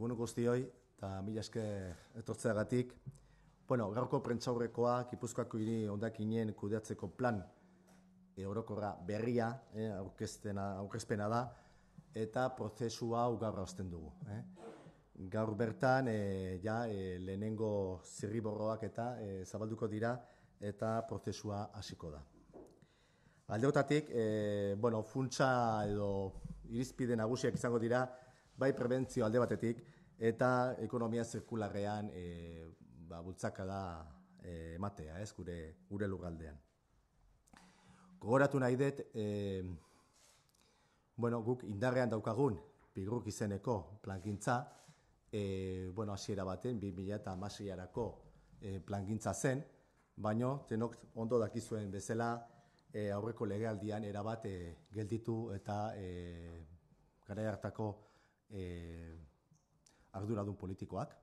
egun guztioi, eta mila eske etortzeagatik. Bueno, gaurko prentzaurrekoa, Gipuzkoako hiri ondakinen kudeatzeko plan e, eh, orokorra berria, e, aurkezpena da, eta prozesu hau gaur hausten dugu. E. Gaur bertan, e, ja, e, lehenengo zirriborroak eta e, zabalduko dira, eta prozesua hasiko da. Aldeotatik, e, bueno, funtsa edo irizpide nagusiak izango dira, bai prebentzio alde batetik, eta ekonomia zirkularrean e, ba, bultzaka da eh, ematea, ez, gure, gure lugaldean. Gogoratu nahi dut, eh, bueno, guk indarrean daukagun, pigruk izeneko plankintza, e, bueno, hasiera baten, 2000 eta masiarako e, plangintza zen, baino, tenok ondo dakizuen bezala, e, aurreko legealdian erabat gelditu eta e, gara hartako, e, arduradun politikoak,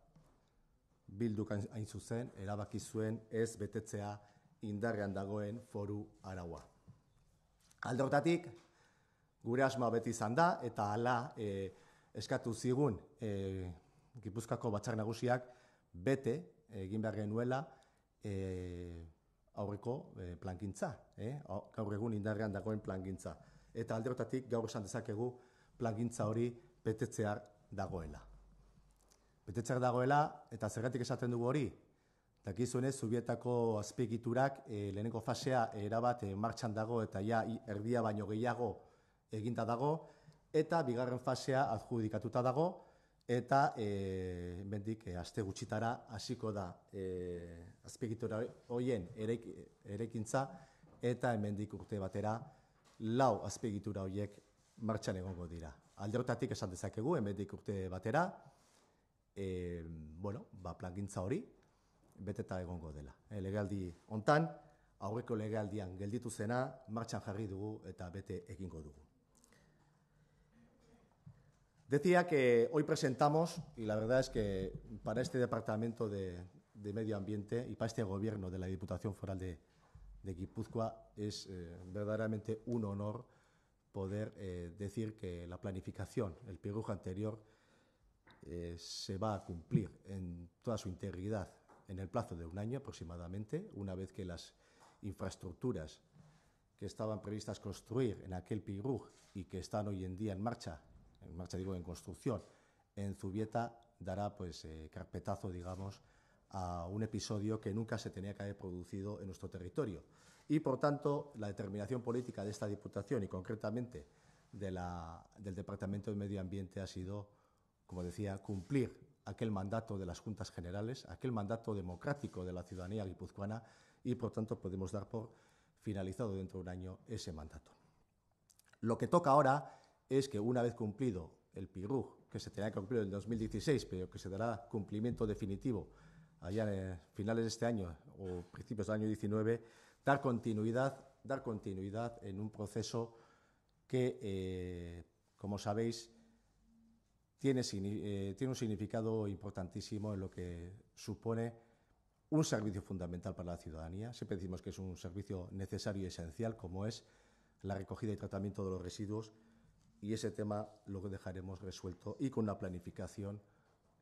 bilduk hain zuzen, erabaki zuen ez betetzea indarrean dagoen foru araua. Aldortatik, gure asma beti izan da, eta ala e, eh, eskatu zigun e, eh, Gipuzkako batzak nagusiak bete egin behar genuela e, aurreko e, plankintza, e, gaur egun indarrean dagoen plankintza. Eta alderotatik gaur esan dezakegu plankintza hori betetzear dagoela. Betetzear dagoela, eta zergatik esaten dugu hori, eta zubietako azpiegiturak e, eh, leheneko fasea erabat e, martxan dago eta ja erdia baino gehiago eginta dago, eta bigarren fasea adjudikatuta dago, eta e, eh, bendik e, gutxitara hasiko da e, azpiegitura hoien erekintza, eta hemendik urte batera lau azpegitura horiek martxan egongo dira. al hortatik esan dezakegu, hemendik urte batera, e, bueno, ba, plangintza hori, beteta egongo dela. E, eh, legaldi hontan, aurreko legaldian gelditu zena, martxan jarri dugu eta bete egingo dugu. Decía que hoy presentamos, y la verdad es que para este Departamento de, Medio Ambiente y para este Gobierno de la Diputación Foral de, de Guipúzcoa es eh, verdaderamente un honor poder eh, decir que la planificación, el pirujo anterior, eh, se va a cumplir en toda su integridad en el plazo de un año aproximadamente, una vez que las infraestructuras que estaban previstas construir en aquel PIRUG y que están hoy en día en marcha, en marcha digo, en construcción, en Zubieta dará pues eh, carpetazo, digamos, a un episodio que nunca se tenía que haber producido en nuestro territorio. Y, por tanto, la determinación política de esta Diputación y, concretamente, del Departamento de Medio Ambiente ha sido, como decía, cumplir aquel mandato de las Juntas Generales, aquel mandato democrático de la ciudadanía guipuzcoana y, por tanto, podemos dar por finalizado dentro de un año ese mandato. Lo que toca ahora es que, una vez cumplido el PIRUG, que se tenía que cumplir en 2016, pero que se dará cumplimiento definitivo allá en finales de este año o principios del año 19, dar continuidad, dar continuidad en un proceso que, eh, como sabéis, tiene, eh, tiene un significado importantísimo en lo que supone un servicio fundamental para la ciudadanía. Siempre decimos que es un servicio necesario y esencial, como es la recogida y tratamiento de los residuos, y ese tema lo dejaremos resuelto y con una planificación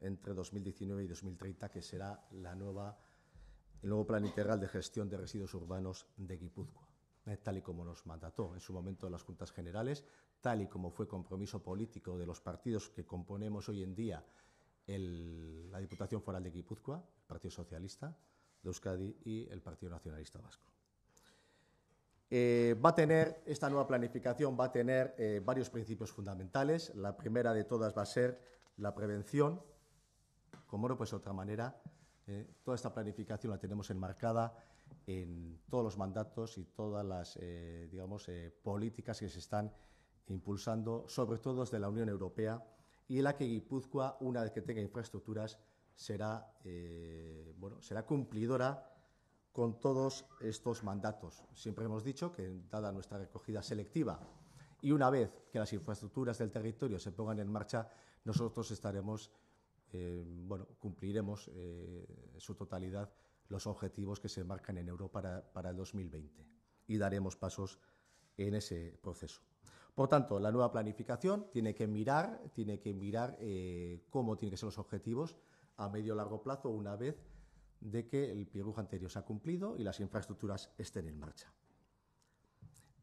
entre 2019 y 2030, que será la nueva, el nuevo plan integral de gestión de residuos urbanos de Guipúzcoa, ¿eh? tal y como nos mandató en su momento las Juntas Generales, tal y como fue compromiso político de los partidos que componemos hoy en día la Diputación Foral de Guipúzcoa, el Partido Socialista de Euskadi y el Partido Nacionalista Vasco. Eh, va a tener, esta nueva planificación va a tener eh, varios principios fundamentales. La primera de todas va a ser la prevención, Comoro, pues de otra manera, eh, toda esta planificación la tenemos enmarcada en todos los mandatos y todas las, eh, digamos, eh, políticas que se están impulsando, sobre todo desde la Unión Europea, y en la que Guipúzcoa, una vez que tenga infraestructuras, será, bueno, será cumplidora con todos estos mandatos. Siempre hemos dicho que, dada nuestra recogida selectiva, y una vez que las infraestructuras del territorio se pongan en marcha, nosotros estaremos eh, bueno, cumpliremos eh, en su totalidad los objetivos que se marcan en Europa para, el 2020 y daremos pasos en ese proceso. Por tanto, la nueva planificación tiene que mirar, tiene que mirar eh, cómo tienen que ser los objetivos a medio o largo plazo una vez de que el piruja anterior se ha cumplido y las infraestructuras estén en marcha.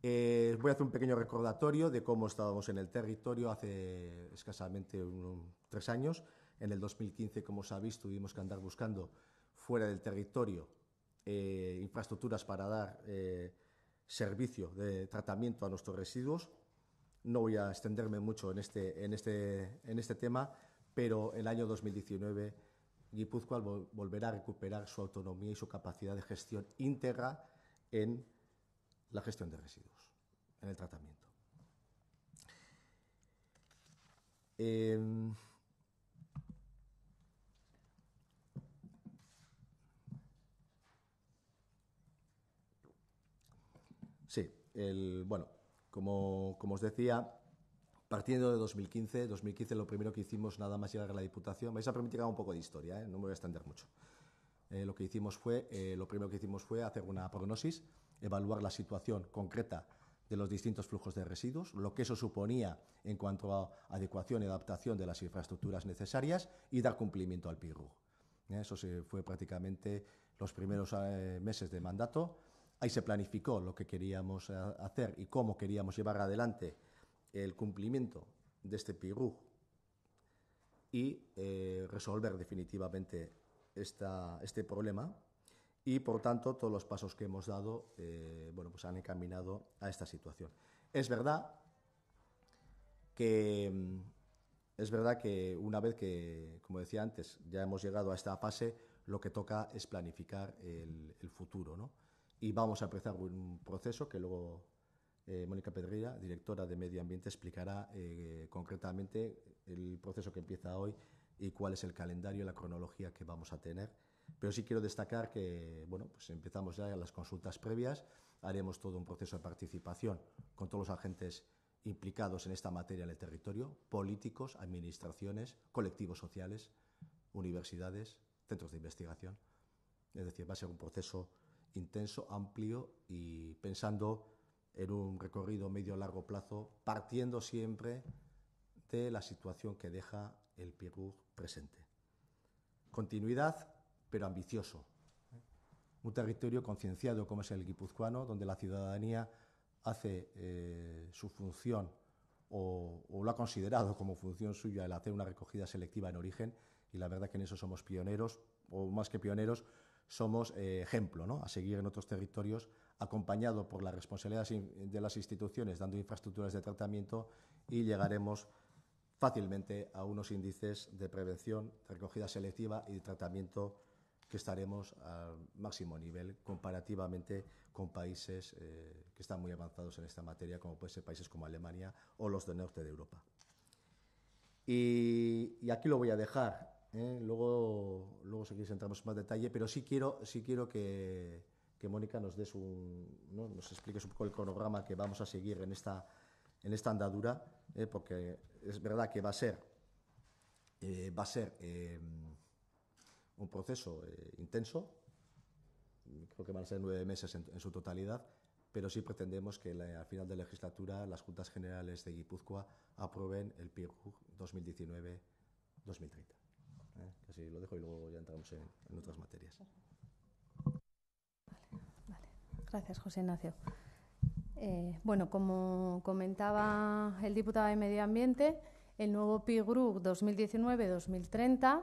voy a hacer un pequeño recordatorio de cómo estábamos en el territorio hace escasamente tres años en el 2015, como sabéis, tuvimos que andar buscando fuera del territorio eh, infraestructuras para dar eh, servicio de tratamiento a nuestros residuos. No voy a extenderme mucho en este, en este, en este tema, pero el año 2019 Guipúzcoa volverá a recuperar su autonomía y su capacidad de gestión íntegra en la gestión de residuos, en el tratamiento. Em, bueno, como, os decía, partiendo de 2015, 2015 lo primero que hicimos nada más llegar a la Diputación, vais a permitir que haga un poco de historia, ¿eh? no me voy a extender mucho. Eh, lo que hicimos fue, eh, lo primero que hicimos fue hacer una prognosis, evaluar la situación concreta de los distintos flujos de residuos, lo que eso suponía en cuanto a adecuación y adaptación de las infraestructuras necesarias y dar cumplimiento al PIRU. Eso fue prácticamente los primeros meses de mandato Ahí se planificó lo que queríamos eh, hacer y cómo queríamos llevar adelante el cumplimiento de este PIRU y eh, resolver definitivamente este problema y por tanto todos los pasos que hemos dado eh, bueno, pues han encaminado a esta situación. Es verdad que es verdad que una vez que, como decía antes, ya hemos llegado a esta fase, lo que toca es planificar el, el futuro. ¿no? y vamos a empezar un proceso que luego eh, Mónica Pedreira, directora de Medio Ambiente, explicará eh, concretamente el proceso que empieza hoy y cuál es el calendario, y la cronología que vamos a tener. Pero sí quiero destacar que bueno, pues empezamos ya las consultas previas, haremos todo un proceso de participación con todos los agentes implicados en esta materia en el territorio, políticos, administraciones, colectivos sociales, universidades, centros de investigación. Es decir, va a ser un proceso intenso, amplio y pensando en un recorrido medio-largo plazo, partiendo siempre de la situación que deja el PIRUG presente. Continuidad, pero ambicioso. Un territorio concienciado como es el guipuzcoano, donde la ciudadanía hace eh, su función o, o, lo ha considerado como función suya el hacer una recogida selectiva en origen, y la verdad que en eso somos pioneros, o más que pioneros, somos eh, ejemplo a seguir en otros territorios, acompañado por la responsabilidad de las instituciones, dando infraestructuras de tratamiento y llegaremos fácilmente a unos índices de prevención, recogida selectiva y de tratamiento que estaremos al máximo nivel comparativamente con países eh, que están muy avanzados en esta materia, como pueden ser países como Alemania o los del norte de Europa. y aquí lo voy a dejar. ¿eh? Luego, luego si quieres entramos en más detalle, pero sí quiero, sí quiero que, Mónica nos des un, nos expliques un poco el cronograma que vamos a seguir en esta, en esta andadura, ¿eh? porque es verdad que va a ser, eh, va a ser un proceso intenso, creo que van a ser nueve meses en, su totalidad, pero sí pretendemos que al final de legislatura las Juntas Generales de Guipúzcoa aprueben el PIRU 2019-2030. ¿eh? Así lo dejo y luego ya entramos en, otras materias. Vale, Gracias, José Ignacio. Eh, bueno, como comentaba el diputado de Medio Ambiente, el nuevo PIGRUP 2019-2030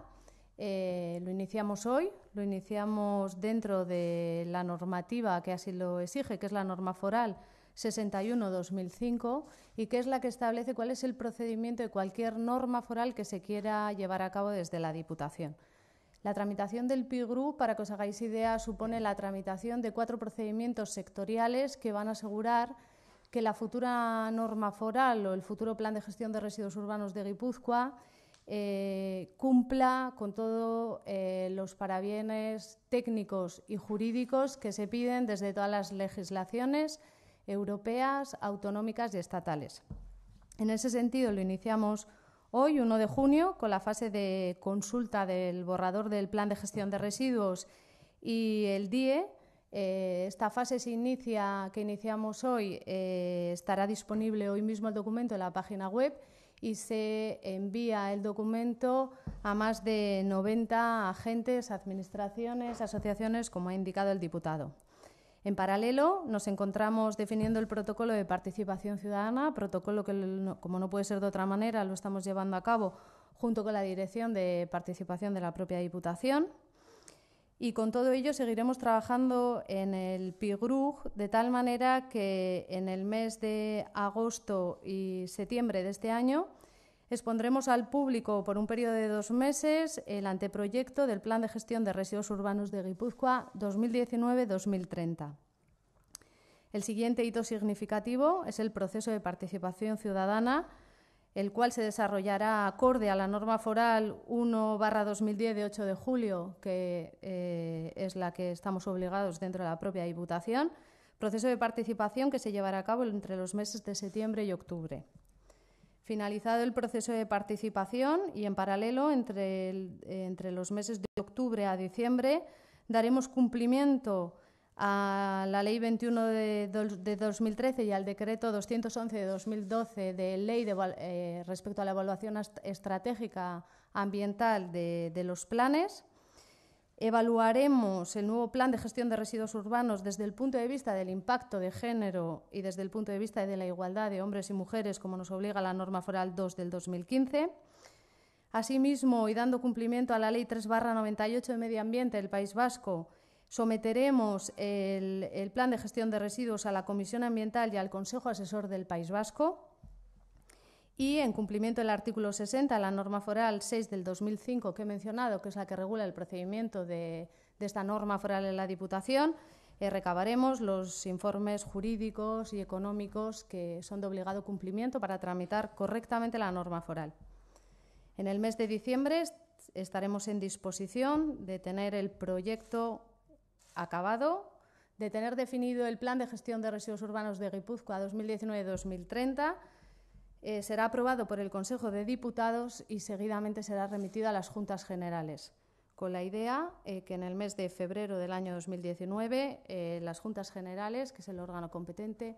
eh, lo iniciamos hoy, lo iniciamos dentro de la normativa que así lo exige, que es la norma foral 61-2005 y que es la que establece cuál es el procedimiento de cualquier norma foral que se quiera llevar a cabo desde la Diputación. La tramitación del PIGRU, para que os hagáis idea, supone la tramitación de cuatro procedimientos sectoriales que van a asegurar que la futura norma foral o el futuro plan de gestión de residuos urbanos de Guipúzcoa eh, cumpla con todos eh, los parabienes técnicos y jurídicos que se piden desde todas las legislaciones europeas, autonómicas y estatales. En ese sentido, lo iniciamos hoy, 1 de junio, con la fase de consulta del borrador del Plan de Gestión de Residuos y el DIE. Eh, esta fase se inicia, que iniciamos hoy eh, estará disponible hoy mismo el documento en la página web y se envía el documento a más de 90 agentes, administraciones, asociaciones, como ha indicado el diputado. En paralelo, nos encontramos definiendo el protocolo de participación ciudadana, protocolo que, como no puede ser de otra manera, lo estamos llevando a cabo junto con la Dirección de Participación de la propia Diputación. Y con todo ello seguiremos trabajando en el PIGRUG de tal manera que en el mes de agosto y septiembre de este año Expondremos al público por un periodo de dos meses el anteproyecto del Plan de Gestión de Residuos Urbanos de Guipúzcoa 2019-2030. El siguiente hito significativo es el proceso de participación ciudadana, el cual se desarrollará acorde a la norma foral 1-2010 de 8 de julio, que eh, es la que estamos obligados dentro de la propia Diputación. Proceso de participación que se llevará a cabo entre los meses de septiembre y octubre. Finalizado el proceso de participación y en paralelo, entre, los meses de octubre a diciembre, daremos cumplimiento a la Ley 21 de, 2013 y al Decreto 211 de 2012 de Ley de, eh, respecto a la evaluación estratégica ambiental de los planes. Evaluaremos el nuevo plan de gestión de residuos urbanos desde el punto de vista del impacto de género y desde el punto de vista de la igualdad de hombres y mujeres, como nos obliga la norma foral 2 del 2015. Asimismo, y dando cumplimiento a la Ley 3-98 de Medio Ambiente del País Vasco, someteremos el, el plan de gestión de residuos a la Comisión Ambiental y al Consejo Asesor del País Vasco y en cumplimiento del artículo 60, la norma foral 6 del 2005 que he mencionado, que es la que regula el procedimiento de, esta norma foral en la Diputación, eh, recabaremos los informes jurídicos y económicos que son de obligado cumplimiento para tramitar correctamente la norma foral. En el mes de diciembre estaremos en disposición de tener el proyecto acabado, de tener definido el plan de gestión de residuos urbanos de Guipúzcoa 2019-2030 eh, será aprobado por el Consejo de Diputados y seguidamente será remitido a las Juntas Generales, con la idea eh, que en el mes de febrero del año 2019 eh, las Juntas Generales, que es el órgano competente,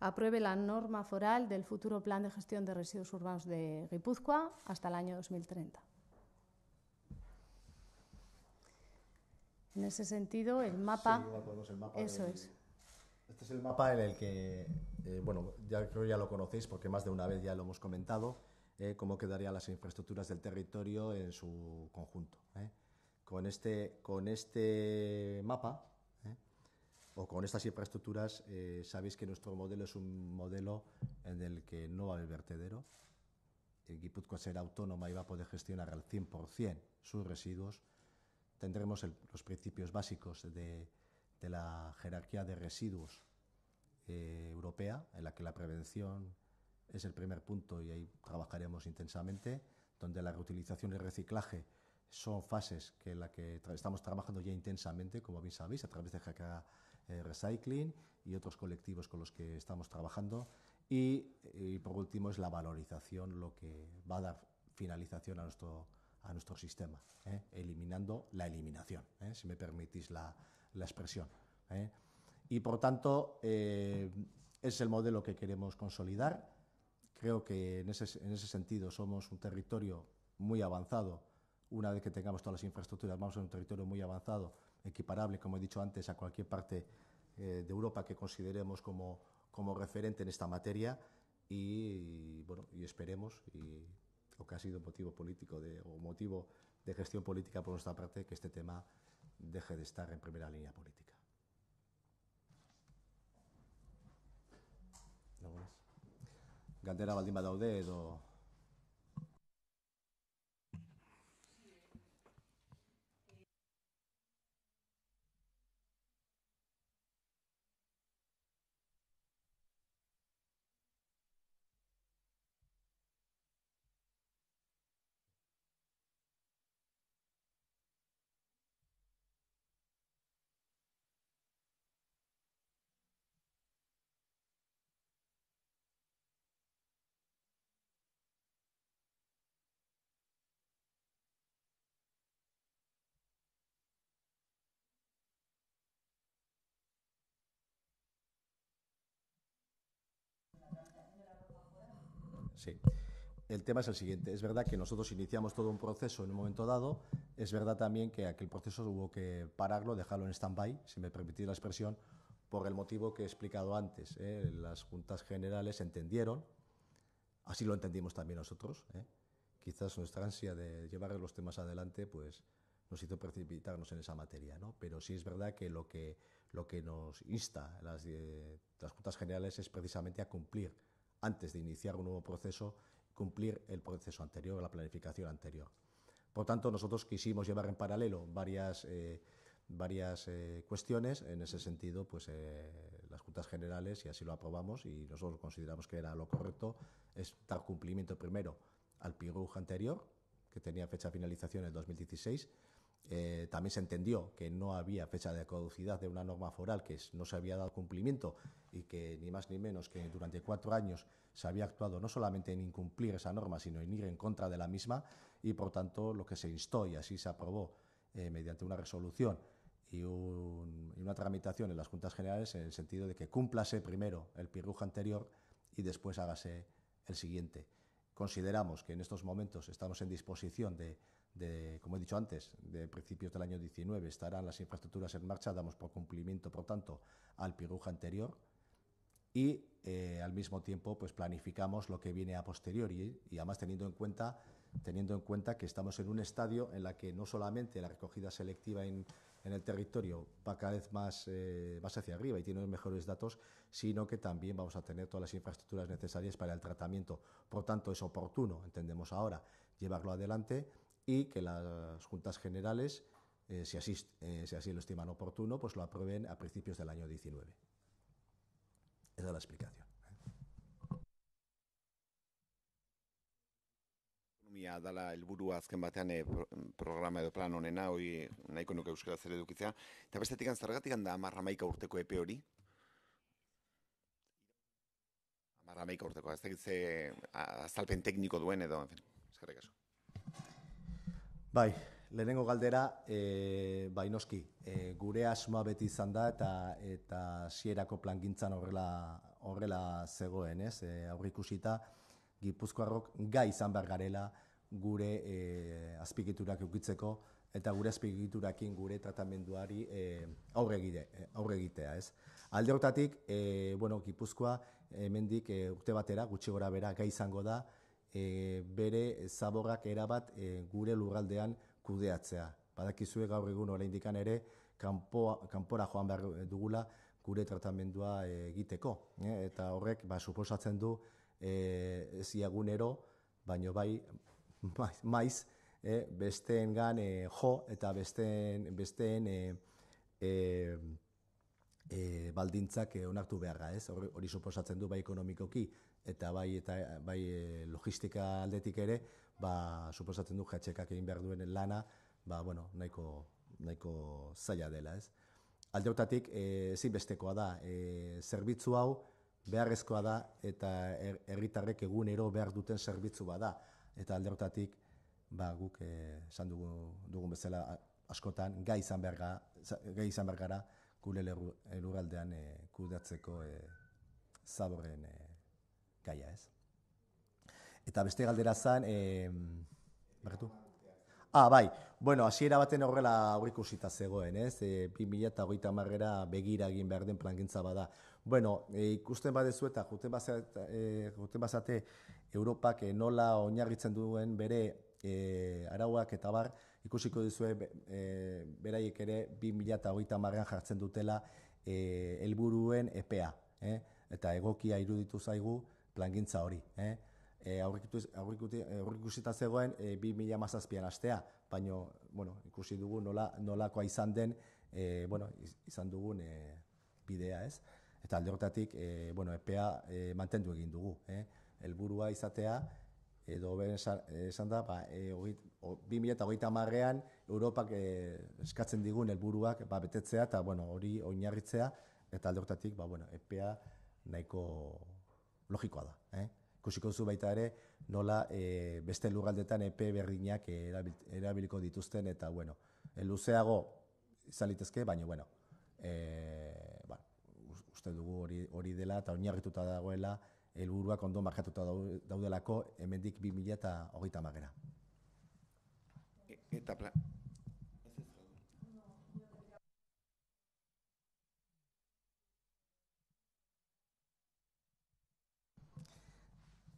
apruebe la norma foral del futuro Plan de Gestión de Residuos Urbanos de Guipúzcoa hasta el año 2030. En ese sentido, el mapa. eso es. Este es el mapa en el que eh, bueno, ya creo ya lo conocéis porque más de una vez ya lo hemos comentado, eh, cómo quedarían las infraestructuras del territorio en su conjunto. Eh. Con, este, con este mapa o con estas infraestructuras, sabéis que nuestro modelo es un modelo en el que no hay vertedero. haber vertedero. Guipúzcoa será autónoma y va a poder gestionar al 100% sus residuos. Tendremos los principios básicos de la jerarquía de residuos eh, europea, en la que la prevención es el primer punto y ahí trabajaremos intensamente, donde la reutilización y el reciclaje son fases que en la que estamos trabajando ya intensamente, como bien sabéis, a través de Jaca eh, Recycling y otros colectivos con los que estamos trabajando. Y, por último es la valorización, lo que va a dar finalización a nuestro, a nuestro sistema, ¿eh? eliminando la eliminación, si me permitís la, la expresión y por tanto eh, es el modelo que queremos consolidar. Creo que en ese, sentido somos un territorio muy avanzado. Una vez que tengamos todas las infraestructuras, vamos a un territorio muy avanzado, equiparable, como he dicho antes, a cualquier parte eh, de Europa que consideremos como, como referente en esta materia. Y, bueno, esperemos, y, lo que ha sido motivo político o motivo de gestión política por nuestra parte, que este tema deje de estar en primera línea política. galdera baldin badaude edo Sí. El tema es el siguiente. Es verdad que nosotros iniciamos todo un proceso en un momento dado. Es verdad también que aquel proceso hubo que pararlo, dejarlo en stand-by, si me permitís la expresión, por el motivo que he explicado antes. ¿eh? Las juntas generales entendieron, así lo entendimos también nosotros. ¿eh? Quizás nuestra ansia de llevar los temas adelante pues, nos hizo precipitarnos en esa materia. Pero sí es verdad que lo que, lo que nos insta eh, las juntas generales es precisamente a cumplir antes de iniciar un nuevo proceso, cumplir el proceso anterior, la planificación anterior. Por tanto, nosotros quisimos llevar en paralelo varias, eh, varias eh, cuestiones. En ese sentido, pues eh, las juntas generales, y así lo aprobamos, y nosotros consideramos que era lo correcto, es dar cumplimiento primero al PIRUG anterior, que tenía fecha de finalización en el 2016, eh, también se entendió que no había fecha de caducidad de una norma foral que no se había dado cumplimiento y que ni más ni menos que durante cuatro años se había actuado no solamente en incumplir esa norma, sino en ir en contra de la misma y por tanto lo que se instó y así se aprobó eh, mediante una resolución y, una tramitación en las Juntas Generales en el sentido de que cúmplase primero el pirruja anterior y después hágase el siguiente. Consideramos que en estos momentos estamos en disposición de de, como he dicho antes, de principios del año 19 estarán las infraestructuras en marcha, damos por cumplimiento, por tanto, al piruja anterior y eh, al mismo tiempo pues planificamos lo que viene a posteriori y además teniendo en cuenta teniendo en cuenta que estamos en un estadio en la que no solamente la recogida selectiva en, el territorio va cada vez más, eh, hacia arriba y tiene mejores datos, sino que también vamos a tener todas las infraestructuras necesarias para el tratamiento. Por tanto, es oportuno, entendemos ahora, llevarlo adelante y que las juntas generales, eh, si, eh, si, así lo estiman oportuno, pues lo aprueben a principios del año 19. Esa es la explicación. Ekonomia dala helburu azken batean e, programa edo plan honena, hori nahiko nuke euskaraz ere edukitzea. Eta bestetik zergatik da amarramaika urteko epe hori? Amarramaika urteko, ez dakit ze azalpen tekniko duen edo, en fin, eskerrik asko. Bai, lehenengo galdera, e, bai noski, e, gure asmoa beti izan da eta eta sierako plangintzan horrela, horrela zegoen, ez? E, aurrikusita, Gipuzkoarrok gai izan behar garela gure e, azpikiturak eukitzeko eta gure azpikiturakin gure tratamenduari e, aurre, aurre egitea, ez? Alde hortatik, bueno, Gipuzkoa hemendik urte batera, gutxi gora bera, gai izango da, e, bere zaborrak erabat e, gure lurraldean kudeatzea. Badakizue gaur egun oraindik an ere kanpoa kanpora joan ber dugula gure tratamendua egiteko, e, eta horrek ba suposatzen du eh ez iagunero, baino bai maiz eh, e, besteen gan jo eta besteen besteen e, e, e baldintzak e, onartu beharra, ez? Hori suposatzen du bai ekonomikoki, eta bai eta bai e, logistika aldetik ere ba suposatzen du jatxekak egin behar duen lana ba bueno nahiko nahiko zaila dela ez aldeotatik eh ezin bestekoa da eh zerbitzu hau beharrezkoa da eta er, herritarrek egunero behar duten zerbitzu bada eta aldeotatik ba guk e, esan dugu dugun bezala askotan gai izan berga gai izan bergara gure lurraldean eh kudeatzeko eh zaborren e, gaia ez. Eta beste galdera zan, e, barretu? Ah, bai, bueno, hasiera baten horrela aurikusita zegoen, ez? E, 2000 eta begira egin behar den plangintza bada. Bueno, e, ikusten baduzu eta juten bazate, e, juten bazate Europak e, nola oinarritzen duen bere e, arauak eta bar, ikusiko dizue e, beraiek ere 2000 eta jartzen dutela e, helburuen e, epea. Eh? Eta egokia iruditu zaigu, plangintza hori. Eh? E, aurrikusita zegoen e, eh, 2 mila mazazpian astea, baina bueno, ikusi dugu nola, nolakoa izan den e, bueno, izan dugun e, bidea ez. Eta alde horretatik, bueno, EPEA e, mantendu egin dugu. Eh? Elburua izatea, edo beren esan da, ba, e, ogit, o, eta hogeita marrean Europak e, eskatzen digun helburuak ba, betetzea eta bueno, hori oinarritzea, eta alde ba, bueno, EPEA nahiko logikoa da. Eh? Kusiko zu baita ere, nola e, beste lugaldetan EPE berdinak erabiliko dituzten, eta bueno, eh, luzeago izan litezke, baina bueno, e, ba, uste dugu hori, hori dela eta oinarrituta dagoela, helburuak ondo markatuta daudelako hemendik 2000 e, eta hogeita tamagera. Eta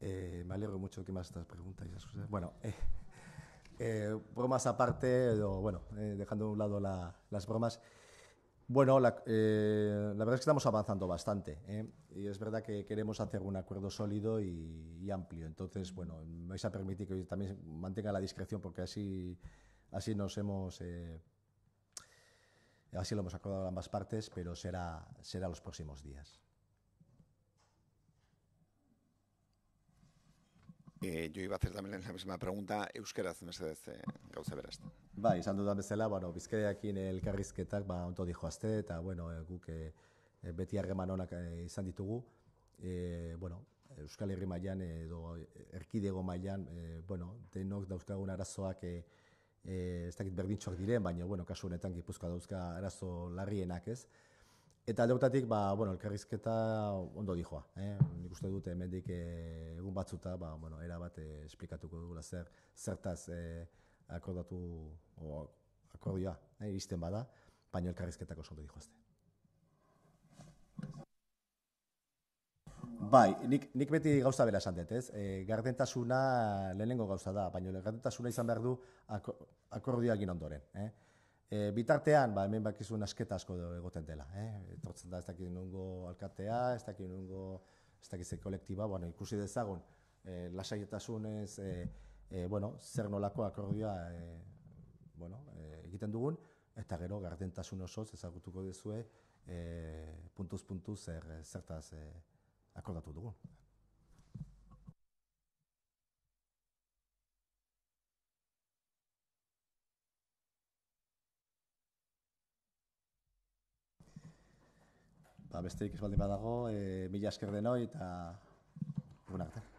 Eh, me alegro mucho que más estas preguntas y esas Bueno, eh, bromas aparte, bueno, eh, dejando a un lado las bromas. Bueno, la, verdad es que estamos avanzando bastante y es verdad que queremos hacer un acuerdo sólido y, amplio. Entonces, bueno, me vais a permitir que también mantenga la discreción porque así, así nos hemos... así lo hemos acordado ambas partes, pero será, será los próximos días. E, eh, jo iba a hacer también la misma pregunta, euskeraz mesedez eh, gauza beraz. Ba, izan dudan bezala, bueno, bizkaiakin elkarrizketak, ba, onto dijo azte, eta, bueno, eh, guk e, beti harreman honak izan ditugu, e, bueno, Euskal Herri mailan edo erkidego mailan, e, bueno, denok dauzkagun arazoak e, e, ez dakit berdintxoak diren, baina, bueno, kasu honetan gipuzkoa dauzka arazo larrienak ez, Eta aldeutatik, ba, bueno, elkarrizketa ondo dihoa. Eh? Nik uste dute emendik eh, egun batzuta, ba, bueno, era bat eh, esplikatuko dugula zer, zertaz eh, akordatu, o akordioa, eh, izten bada, baina elkarrizketako ondo dihoa. Bai, nik, nik beti gauza bera esan dut, ez? E, gardentasuna lehenengo gauza da, baina gardentasuna izan behar du akordioa ginondoren. Eh? E, bitartean, ba, hemen bakizun asketa asko dugu egoten dela. Eh? da ez dakit nungo alkatea, ez dakit nungo ez dakit kolektiba, bueno, ikusi dezagun, e, eh, lasaietasunez, e, eh, e, bueno, zer nolako akordioa e, bueno, e, egiten dugun, eta gero gardentasun oso ezagutuko dizue e, puntuz puntuz zer, zertaz e, akordatu dugun. ba, besteik ez baldin badago, e, mila esker denoi eta gunagatzen.